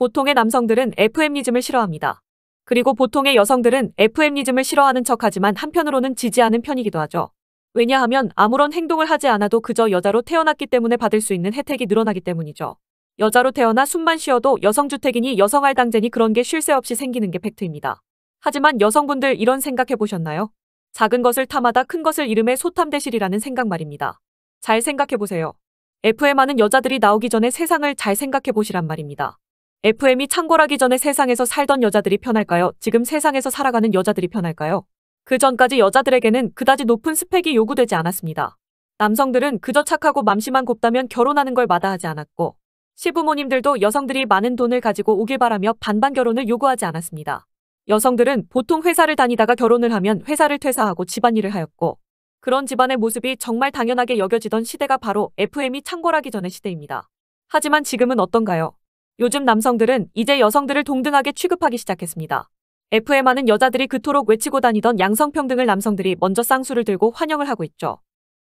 보통의 남성들은 f m 니즘을 싫어합니다. 그리고 보통의 여성들은 f m 니즘을 싫어하는 척하지만 한편으로는 지지하는 편이기도 하죠. 왜냐하면 아무런 행동을 하지 않아도 그저 여자로 태어났기 때문에 받을 수 있는 혜택이 늘어나기 때문이죠. 여자로 태어나 숨만 쉬어도 여성주택이니 여성할당제니 그런 게 쉴 새 없이 생기는 게 팩트입니다. 하지만 여성분들 이런 생각해 보셨나요? 작은 것을 탐하다 큰 것을 이름에 소탐대실이라는 생각 말입니다. 잘 생각해 보세요. FM하는 여자들이 나오기 전에 세상을 잘 생각해 보시란 말입니다. FM이 창궐하기 전에 세상에서 살던 여자들이 편할까요? 지금 세상에서 살아가는 여자들이 편할까요? 그 전까지 여자들에게는 그다지 높은 스펙이 요구되지 않았습니다. 남성들은 그저 착하고 맘씨만 곱다면 결혼하는 걸 마다하지 않았고 시부모님들도 여성들이 많은 돈을 가지고 오길 바라며 반반 결혼을 요구하지 않았습니다. 여성들은 보통 회사를 다니다가 결혼을 하면 회사를 퇴사하고 집안일을 하였고 그런 집안의 모습이 정말 당연하게 여겨지던 시대가 바로 FM이 창궐하기 전의 시대입니다. 하지만 지금은 어떤가요? 요즘 남성들은 이제 여성들을 동등하게 취급하기 시작했습니다. FM하는 여자들이 그토록 외치고 다니던 양성평등을 남성들이 먼저 쌍수를 들고 환영을 하고 있죠.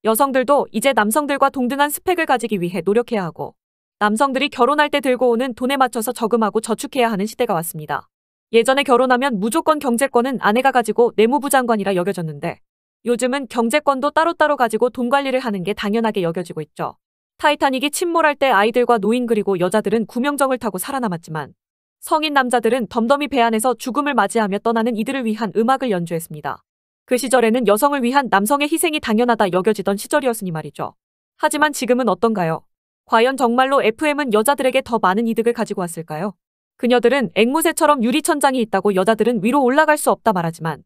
여성들도 이제 남성들과 동등한 스펙을 가지기 위해 노력해야 하고 남성들이 결혼할 때 들고 오는 돈에 맞춰서 저금하고 저축해야 하는 시대가 왔습니다. 예전에 결혼하면 무조건 경제권은 아내가 가지고 내무부 장관이라 여겨졌는데 요즘은 경제권도 따로따로 가지고 돈 관리를 하는 게 당연하게 여겨지고 있죠. 타이타닉이 침몰할 때 아이들과 노인 그리고 여자들은 구명정을 타고 살아남았지만 성인 남자들은 덤덤이 배 안에서 죽음을 맞이하며 떠나는 이들을 위한 음악을 연주했습니다. 그 시절에는 여성을 위한 남성의 희생이 당연하다 여겨지던 시절이었으니 말이죠. 하지만 지금은 어떤가요? 과연 정말로 FM은 여자들에게 더 많은 이득을 가지고 왔을까요? 그녀들은 앵무새처럼 유리천장이 있다고 여자들은 위로 올라갈 수 없다 말하지만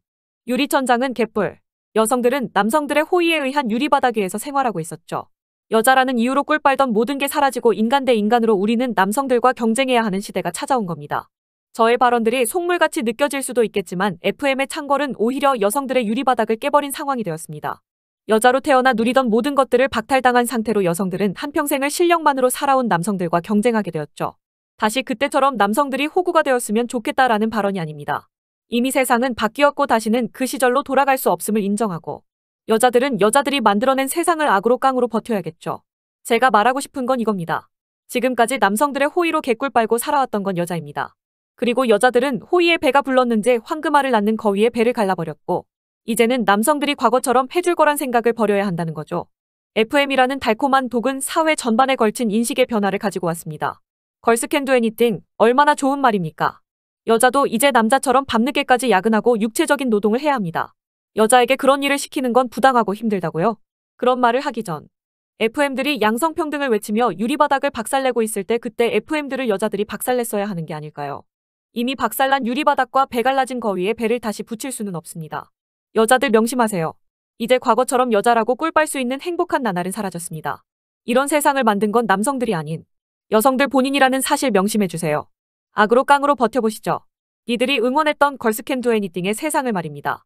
유리천장은 개뿔, 여성들은 남성들의 호의에 의한 유리바닥 위에서 생활하고 있었죠. 여자라는 이유로 꿀빨던 모든 게 사라지고 인간 대 인간으로 우리는 남성들과 경쟁해야 하는 시대가 찾아온 겁니다. 저의 발언들이 속물같이 느껴질 수도 있겠지만 FM의 창궐은 오히려 여성들의 유리바닥을 깨버린 상황이 되었습니다. 여자로 태어나 누리던 모든 것들을 박탈당한 상태로 여성들은 한평생을 실력만으로 살아온 남성들과 경쟁하게 되었죠. 다시 그때처럼 남성들이 호구가 되었으면 좋겠다라는 발언이 아닙니다. 이미 세상은 바뀌었고 다시는 그 시절로 돌아갈 수 없음을 인정하고 여자들은 여자들이 만들어낸 세상을 악으로 깡으로 버텨야겠죠. 제가 말하고 싶은 건 이겁니다. 지금까지 남성들의 호의로 개꿀 빨고 살아왔던 건 여자입니다. 그리고 여자들은 호의에 배가 불렀는지 황금알을 낳는 거위에 배를 갈라버렸고 이제는 남성들이 과거처럼 해줄 거란 생각을 버려야 한다는 거죠. FM이라는 달콤한 독은 사회 전반에 걸친 인식의 변화를 가지고 왔습니다. 걸스캔도 애니띵 얼마나 좋은 말입니까? 여자도 이제 남자처럼 밤늦게까지 야근하고 육체적인 노동을 해야 합니다. 여자에게 그런 일을 시키는 건 부당하고 힘들다고요. 그런 말을 하기 전 FM들이 양성평등을 외치며 유리바닥을 박살내고 있을 때 그때 FM들을 여자들이 박살냈어야 하는 게 아닐까요? 이미 박살난 유리바닥과 배갈라진 거위에 배를 다시 붙일 수는 없습니다. 여자들 명심하세요. 이제 과거처럼 여자라고 꿀 빨 수 있는 행복한 나날은 사라졌습니다. 이런 세상을 만든 건 남성들이 아닌 여성들 본인이라는 사실 명심해주세요. 악으로 깡으로 버텨보시죠. 니들이 응원했던 걸스캔 두 애니띵의 세상을 말입니다.